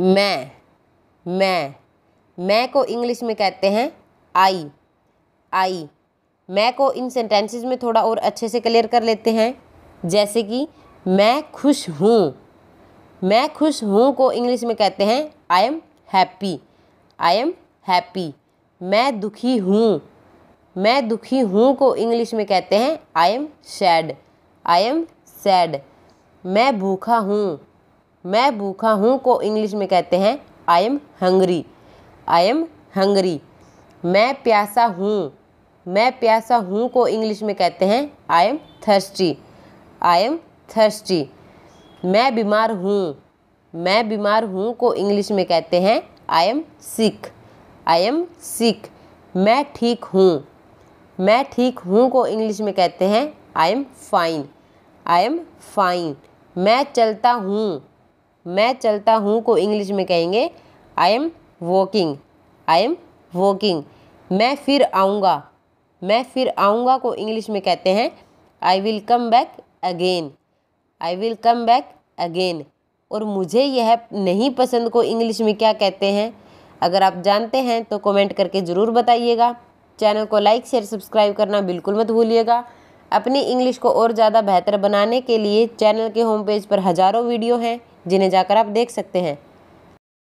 मैं मैं मैं को इंग्लिश में कहते हैं आई आई मैं को इन सेंटेंसेस में थोड़ा और अच्छे से क्लियर कर लेते हैं जैसे कि मैं खुश हूँ मैं खुश हूँ को इंग्लिश में कहते हैं I am happy I am happy मैं दुखी हूँ मैं दुखी हूँ को इंग्लिश में कहते हैं I am sad I am sad मैं भूखा हूँ मैं भूखा हूँ को इंग्लिश में कहते हैं I am hungry I am hungry मैं प्यासा हूँ मैं प्यासा हूँ को इंग्लिश में कहते हैं I am thirsty I am thirsty मैं बीमार हूँ मैं बीमार हूँ को इंग्लिश में कहते हैं I am sick I am sick मैं ठीक हूँ मैं ठीक हूँ को इंग्लिश में कहते हैं I am fine I am fine मैं चलता हूँ मैं चलता हूँ को इंग्लिश में कहेंगे I am walking I am walking मैं फिर आऊँगा मैं फिर आऊँगा को इंग्लिश में कहते हैं I will come back again I will come back again और मुझे यह नहीं पसंद को इंग्लिश में क्या कहते हैं अगर आप जानते हैं तो कमेंट करके ज़रूर बताइएगा चैनल को लाइक शेयर सब्सक्राइब करना बिल्कुल मत भूलिएगा अपनी इंग्लिश को और ज़्यादा बेहतर बनाने के लिए चैनल के होम पेज पर हज़ारों वीडियो हैं जिन्हें जाकर आप देख सकते हैं